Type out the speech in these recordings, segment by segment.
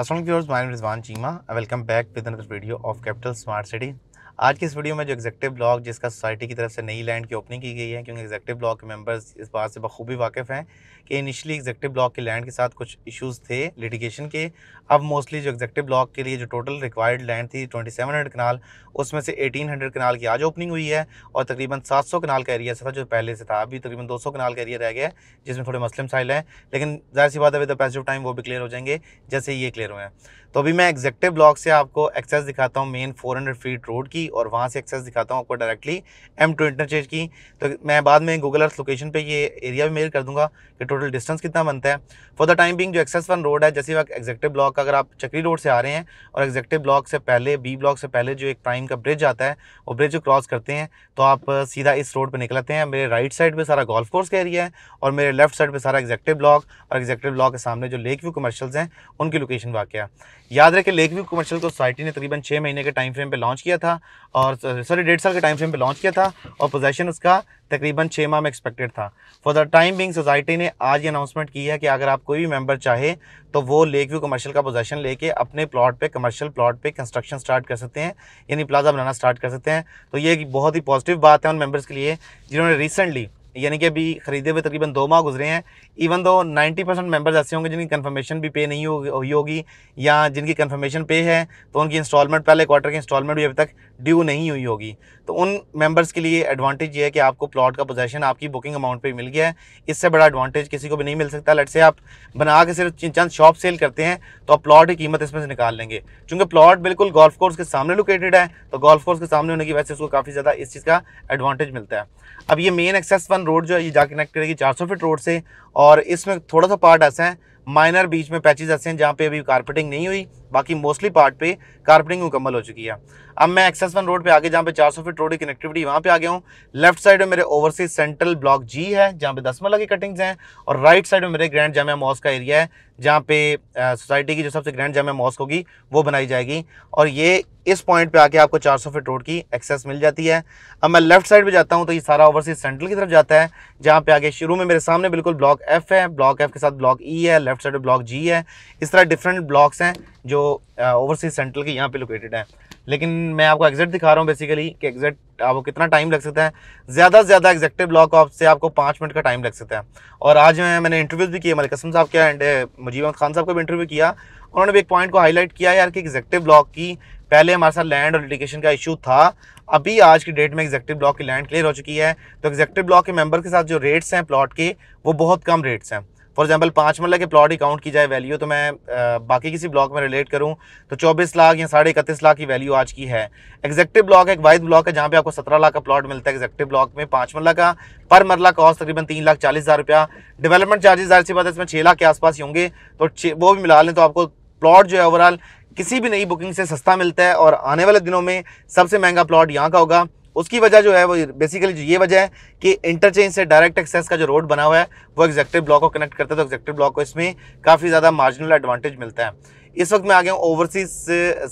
Assalamualaikum viewers, my name is Van Chima. I welcome back with another video of Capital Smart City. आज की इस video में जो executive block जिसका society की तरफ से नई लैंड की ओपनिंग की गई है क्योंकि एग्जेक्टिव ब्लॉक के मेंबर्स इस बात से बखूबी वाकिफ़ हैं कि इनिशियली एग्जेक्टिव ब्लॉक के लैंड के साथ कुछ इश्यूज थे लिटिगेशन के अब मोस्टली जो एग्जेक्टिव ब्लॉक के लिए जो टोटल रिक्वायर्ड लैंड थी हंड्रेड कनाल उसमें से हंड्रेड कनाल की आज ओपनिंग हुई है और तकरीबन 700 कनाल का एरिया था जो पहले से था अभी तकरीबन सौ कनाल का एरिया रह गया जिसमें थोड़े मुस्लिम साइल हैं लेकिन जाहिर सी बात है विद पैस ऑफ टाइम वो भी क्लियर हो जाएंगे जैसे ये क्लियर हुए हैं तो अभी मैं एग्जेक्टिव ब्लॉक से आपको एक्सेस दिखाता हूँ मेन फोर फीट रोड की और वहाँ से एक्सेस दिखाता हूँ आपको डायरेक्टली एम टू इंटरचेंज की तो मैं बाद में गूगल अर्थ लोकेशन पे ये एरिया भी मेल कर दूंगा कि टोटल डिस्टेंस कितना बनता है फॉर द टाइम बिंग जो एक्सेस वन रोड है जैसे वक्त एग्जेक्टिव ब्लॉक का अगर आप चक्री रोड से आ रहे हैं और एग्जेक्टिव ब्लॉक से पहले बी ब्लॉक से पहले जो एक प्राइम का ब्रिज आता है वो ब्रिज क्रॉस करते हैं तो आप सीधा इस रोड पर निकलते हैं मेरे राइट साइड पर सारा गोल्फ कोर्स का एरिया है और मेरे लेफ्ट साइड पर सारा एग्जेक्टिव ब्लॉक और एग्जेक्टिव ब्लॉक के सामने जो लेक व्यू कमर्शल्स हैं उनकी लोकेशन वाक़ याद रखें लेक व्यू कमर्शल को सोसाइटी ने तकरीबन छः महीने के टाइम फ्रेम पर लॉन्च किया था और सॉरी uh, डेढ़ साल के टाइम फ्रेम पे लॉन्च किया था और पोजेशन उसका तकरीबन छः माह में एक्सपेक्टेड था for the time being society ने आज ये अनाउंसमेंट की है कि अगर आप कोई भी मेंबर चाहे तो वो लेक व्यू कमर्शियल का पोजेशन लेके अपने प्लॉट पे कमर्शियल प्लॉट पे कंस्ट्रक्शन स्टार्ट कर सकते हैं यानी प्लाजा बनाना स्टार्ट कर सकते हैं तो ये एक बहुत ही पॉजिटिव बात है उन मेम्बर्स के लिए जिन्होंने रिसेंटली यानी कि अभी ख़रीदे हुए तकरीबन दो माह गुजरे हैं इवन दो 90 परसेंट मेम्बर्स ऐसे होंगे जिनकी कंफर्मेशन भी पे नहीं हुई होगी या जिनकी कंफर्मेशन पे है तो उनकी इंस्टॉलमेंट पहले क्वार्टर की इंस्टॉलमेंट भी अभी तक ड्यू नहीं हुई होगी तो उन मेंबर्स के लिए एडवांटेज ये है कि आपको प्लॉट का पोजेशन आपकी बुकिंग अमाउंट पर मिल गया है इससे बड़ा एडवांटेज किसी को भी नहीं मिल सकता लट से आप बना के सिर्फ चंद शॉप सेल करते हैं तो आप प्लॉट की कीमत इसमें से निकाल लेंगे चूँकि प्लॉट बिल्कुल गोल्फ कोर्स के सामने लोकेटेड है तो गोल्फ कोर्स के सामने होने की वजह से उसको काफ़ी ज़्यादा इस चीज़ का एडवांटेज मिलता है अब ये main access one one road जो है ये जा कनेक्ट करेगी चार फीट रोड से और इसमें थोड़ा सा पार्ट ऐसा है माइनर बीच में पैचेज ऐसे हैं जहाँ पे अभी कारपेटिंग नहीं हुई बाकी मोस्टली पार्ट पे कार्पेटिंग मुकम्मल हो चुकी है अब मैं एक्सेस वन रोड पे आगे जहाँ पे 400 फीट रोड की कनेक्टिविटी वहाँ पे आ गया हूँ लेफ्ट साइड में मेरे ओवरसीज सेंट्रल ब्लॉक जी है जहाँ पे दस मल्ला की कटिंग्स हैं और राइट साइड में मेरे ग्रैंड जामिया मॉस का एरिया है जहाँ पे सोसाइटी की जो सबसे ग्रैंड जामिया मॉस होगी वो बनाई जाएगी और ये इस पॉइंट पर आके आपको चार फीट रोड की एक्सेस मिल जाती है अब मैं लेफ्ट साइड पर जाता हूँ तो ये सारा ओवरसीज सेंट्रल की तरफ जाता है जहाँ पे आगे शुरू में मेरे सामने बिल्कुल ब्लॉक एफ है ब्लॉक एफ के साथ ब्लॉक ई e है लेफ्ट साइड में ब्लॉक जी है इस तरह डिफरेंट ब्लॉक्स हैं जो जो ओवरसीज uh, सेंट्रल के यहाँ पे लोकेटेड है लेकिन मैं आपको एग्जैक्ट दिखा रहा हूँ बेसिकली कि एग्जैक्ट आपको कितना टाइम लग सकता है ज़्यादा से ज़्यादा एग्जैक्टिव ब्लॉक ऑफ से आपको पाँच मिनट का टाइम लग सकता है और आज मैं मैंने इंटरव्यू भी किया मलिक कसम साहब के एंड uh, मुजीब अहमद खान साहब का भी इंटरव्यू किया उन्होंने भी एक पॉइंट को हाईलाइट किया यार कि एग्जैक्टिव ब्लॉक की पहले हमारे साथ लैंड और लिटिगेशन का इशू था अभी आज की डेट में एग्जैक्टिव ब्लॉक की लैंड क्लियर हो चुकी है तो एग्जैक्टिव ब्लॉक के मेंबर के साथ जो रेट्स हैं प्लॉट के वो बहुत कम रेट्स हैं फॉर एग्जाम्पल पाँच मरला के प्लॉट ही काउंट की जाए वैल्यू तो मैं आ, बाकी किसी ब्लॉक में रिलेट करूँ तो चौबीस लाख या साढ़े इकतीस लाख की वैल्यू आज की है एग्जेक्टिव ब्लॉक एक वाइज ब्लॉक है जहाँ पे आपको सत्रह लाख का प्लॉट मिलता है एग्जेक्टिव ब्लॉक में पाँच मरला का पर मरला कॉस्ट तकरीबन तीन लाख चालीस हज़ार रुपया डेवलपमेंट चार्जेज आज से बात है इसमें छः लाख के आसपास ही होंगे तो वो भी मिला लें तो आपको प्लॉट जो है ओवरऑल किसी भी नई बुकिंग से सस्ता मिलता है और आने वाले दिनों में सबसे महंगा प्लॉट यहाँ का होगा उसकी वजह जो है वो बेसिकली जो ये वजह है कि इंटरचेंज से डायरेक्ट एक्सेस का जो रोड बना हुआ है वो एग्जेक्टिव ब्लॉक को कनेक्ट करता है तो एग्जेक्टिव ब्लॉक को इसमें काफ़ी ज़्यादा मार्जिनल एडवांटेज मिलता है इस वक्त मैं आ गया हूँ ओवरसीज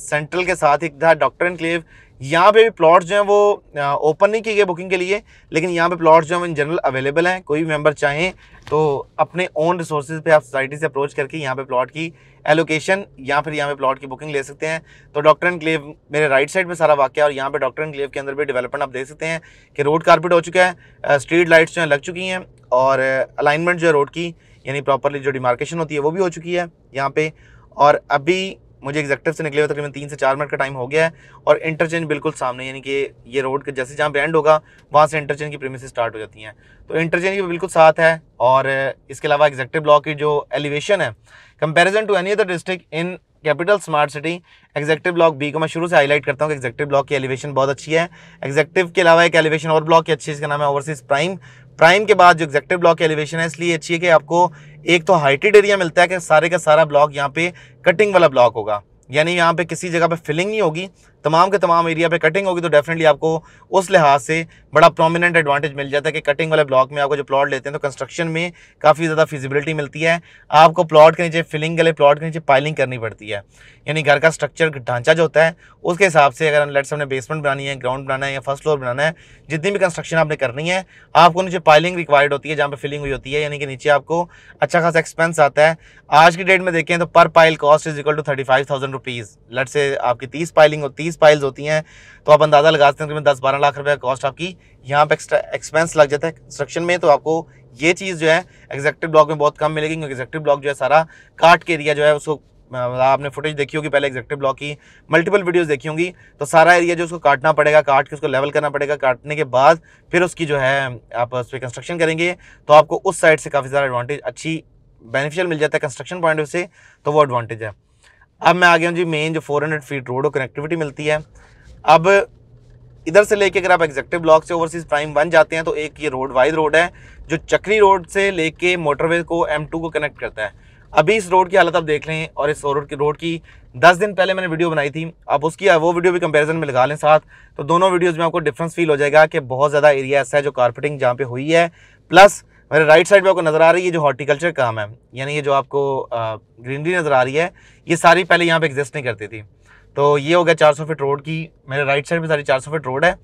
सेंट्रल के साथ एक था डॉक्टर क्लेव यहाँ पे भी प्लॉट जो हैं वो ओपन नहीं किए गए बुकिंग के लिए लेकिन यहाँ पे प्लॉट्स जो हैं इन जनरल अवेलेबल हैं कोई भी मेम्बर चाहें तो अपने ओन रिसोर्सेज पे आप सोसाइटी से अप्रोच करके यहाँ पे प्लॉट की एलोकेशन या फिर यहाँ पे प्लॉट की बुकिंग ले सकते हैं तो डॉक्टर एंड क्लेव मेरे राइट साइड में सारा वाक्य और यहाँ पर डॉक्टर एंड क्लेव के अंदर भी डेवलपमेंट आप देख सकते हैं कि रोड कारपेट हो चुका है स्ट्रीट लाइट्स जो हैं लग चुकी हैं और अलाइनमेंट जो है रोड की यानी प्रॉपरली जो डिमार्केशन होती है वो भी हो चुकी है यहाँ पर और अभी मुझे एग्जेक्टिव से निकले हुए तकरीबन तीन से चार मिनट का टाइम हो गया है और इंटरचेंज बिल्कुल सामने यानी कि ये रोड के जैसे जहाँ पे एंड होगा वहाँ से इंटरचेंज की प्रेमिस स्टार्ट हो जाती हैं तो इंटरचेंज भी बिल्कुल साथ है और इसके अलावा एग्जेक्टिव ब्लॉक की जो एलिवेशन है comparison to any other district in capital smart city executive block B को मैं शुरू से हाईलाइट करता हूँ कि एग्जेक्टिव ब्लॉक की एलिवेशन बहुत अच्छी है एग्जेक्टिव के अलावा एक एलिवेशन और ब्लॉक की अच्छी इसका नाम है ओवरसीज प्राइम प्राइम के बाद जो एग्जेक्टिव ब्लॉक एलिवेशन है इसलिए अच्छी है कि आपको एक तो हाइटेड एरिया मिलता है कि सारे का सारा ब्लॉक यहाँ पे कटिंग वाला ब्लॉक होगा यानी यहाँ पे किसी जगह पे फिलिंग नहीं होगी तमाम के तमाम एरिया पे कटिंग होगी तो डेफिनेटली आपको उस लिहाज से बड़ा प्रोमिनेंट एडवांटेज मिल जाता है कि कटिंग वाले ब्लॉक में आपको जो प्लॉट लेते हैं तो कंस्ट्रक्शन में काफ़ी ज़्यादा फिजिबिलिटी मिलती है आपको प्लॉट के नीचे फिलिंग वाले प्लॉट के नीचे पाइलिंग करनी पड़ती है यानी घर का स्ट्रक्चर ढांचा जो होता है उसके हिसाब से अगर लेट्स हमने बेसमेंट बनानी है ग्राउंड बनाना है या फर्स्ट फ्लोर बनाना है जितनी भी कंस्ट्रक्शन आपने करनी है आपको नीचे पाइलिंग रिक्वायर्ड होती है जहाँ पर फिलिंग हुई होती है यानी कि नीचे आपको अच्छा खासा एक्सपेंस आता है आज की डेट में देखें तो पर pile cost is equal to thirty five thousand rupees लट से आपकी तीस पाइलिंग हो तीस बीस पाइल्स होती हैं तो आप अंदाज़ा लगा सकते हैं कि दस बारह लाख रुपये कॉस्ट आपकी यहाँ पर एक्स्ट्रा एक्सपेंस लग जाता है कंस्ट्रक्शन में तो आपको ये चीज़ जो है एग्जेक्टिव ब्लॉक में बहुत कम मिलेगी क्योंकि एग्जेक्टिव ब्लॉक जो है सारा काट के एरिया जो है उसको मतलब आपने फुटेज देखी होगी पहले एग्जेक्टिव ब्लॉक की मल्टीपल वीडियोस देखी होंगी तो सारा एरिया जो उसको काटना पड़ेगा काट के उसको लेवल करना पड़ेगा काटने के बाद फिर उसकी जो है आप उस पर कंस्ट्रक्शन करेंगे तो आपको उस साइड से काफ़ी सारा एडवांटेज अच्छी बेनिफिशियल मिल जाता है कंस्ट्रक्शन पॉइंट ऑफ से तो वो एडवांटेज है अब मैं आ गया हूँ जी मेन जो 400 फीट रोड कनेक्टिविटी मिलती है अब इधर से लेके अगर आप एग्जेक्टिव ब्लॉक से ओवरसीज प्राइम वन जाते हैं तो एक ये रोड वाइड रोड है जो चक्री रोड से लेके मोटरवे को एम को कनेक्ट करता है अभी इस रोड की हालत आप देख लें और इस रोड की रोड की दस दिन पहले मैंने वीडियो बनाई थी आप उसकी वो वीडियो भी कंपैरिजन में लगा लें साथ तो दोनों वीडियोज़ में आपको डिफरेंस फील हो जाएगा कि बहुत ज़्यादा एरिया ऐसा है जो कारपेटिंग जहाँ पे हुई है प्लस मेरे राइट साइड में आपको नज़र आ रही है जो हॉर्टिकल्चर काम है यानी ये जो आपको ग्रीनरी नज़र आ रही है ये सारी पहले यहाँ पे एग्जिस्ट नहीं करती थी तो ये हो गया चार सौ फीट रोड की मेरे राइट साइड में सारी चार सौ फीट रोड है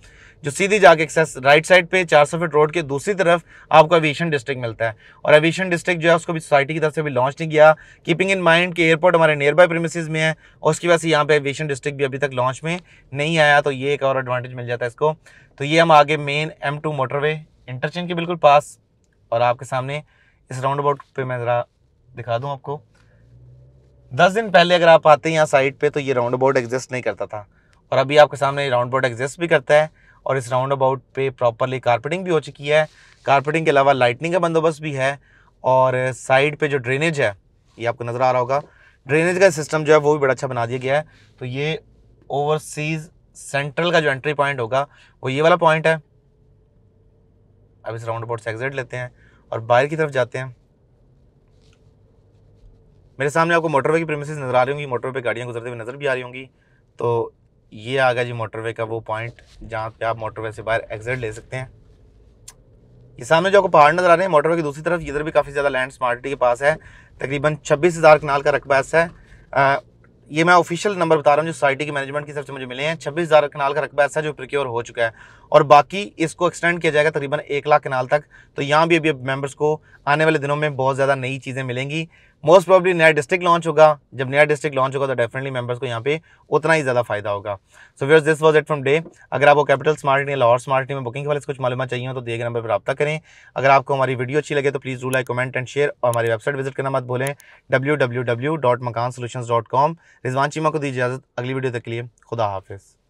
जो सीधी जाके एक्सेस राइट साइड पे चार सौ फीट रोड के दूसरी तरफ आपको एविएशन डिस्ट्रिक्ट मिलता है और एविएशन डिस्ट्रिक्ट जो है उसको भी सोसाइटी की तरफ से भी लॉन्च नहीं किया कीपिंग इन माइंड कि एयरपोर्ट हमारे नियर बाई प्रेमिसज में है और उसकी वजह से यहाँ पे एविएशन डिस्ट्रिक्ट भी अभी तक लॉन्च में नहीं आया तो ये एक और एडवांटेज मिल जाता है इसको तो ये हम आगे मेन एम मोटरवे इंटरचेंज के बिल्कुल पास और आपके सामने इस राउंड अबाउट पर मैं ज़रा दिखा दूँ आपको दस दिन पहले अगर आप आते हैं यहाँ साइड पे तो ये राउंड अबाउट एग्जिस्ट नहीं करता था और अभी आपके सामने राउंड अबाउट एग्जिस्ट भी करता है और इस राउंड अबाउट पे प्रॉपरली कारपेटिंग भी हो चुकी है कारपेटिंग के अलावा लाइटनिंग का बंदोबस्त भी है और साइड पे जो ड्रेनेज है ये आपको नज़र आ रहा होगा ड्रेनेज का सिस्टम जो है वो भी बड़ा अच्छा बना दिया गया है तो ये ओवरसीज़ सेंट्रल का जो एंट्री पॉइंट होगा वो ये वाला पॉइंट है अब इस राउंड अबाउट से एग्जिट लेते हैं और बाहर की तरफ जाते हैं मेरे सामने आपको मोटरवे की प्रेमिस नज़र आ रही होंगी मोटरवे पे गाड़ियाँ गुजरते हुए नज़र भी आ रही होंगी तो ये आ गया जी मोटरवे का वो पॉइंट जहाँ पे आप मोटरवे से बाहर एग्जिट ले सकते हैं ये सामने जो आपको पहाड़ नज़र आ रहे हैं मोटरवे की दूसरी तरफ इधर भी काफ़ी ज़्यादा लैंड स्मार्टी के पास है तकरीबन छब्बीस हज़ार कनाल का रकबा ऐसा है ये मैं ऑफिशियल नंबर बता रहा हूँ जो सोसाइटी के मैनेजमेंट की तरफ से मुझे मिले हैं छब्बीस हज़ार कनाल का रकबा ऐसा जो प्रिक्योर हो चुका है और बाकी इसको एक्सटेंड किया जाएगा तकरीबन एक लाख कनाल तक तो यहाँ भी अभी मेम्बर्स को आने वाले दिनों में बहुत ज़्यादा नई चीज़ें मिलेंगी मोस्ट प्रॉब्ली नया डिस्ट्रिक्ट लॉन्च होगा जब नया डिस्ट्रिक्ट लॉन्च होगा तो डेफिनेटली मेंबर्स को यहाँ पे उतना ही ज़्यादा फायदा होगा so whereas this was it from day अगर आपको कैपिटल स्मार्ट या लाहौर स्मार्ट में बुकिंग के बारे कुछ मालूम चाहिए तो दिए गए नंबर पर रब्ता करें अगर आपको हमारी वीडियो अच्छी लगे तो please do like comment and share और हमारी वेबसाइट विजिट करना मत भूलें W W W dot Makaan solution dot com Rizwan Cheema को दी इजाज़त अगली वीडियो तक के लिए खुदा हाफिज़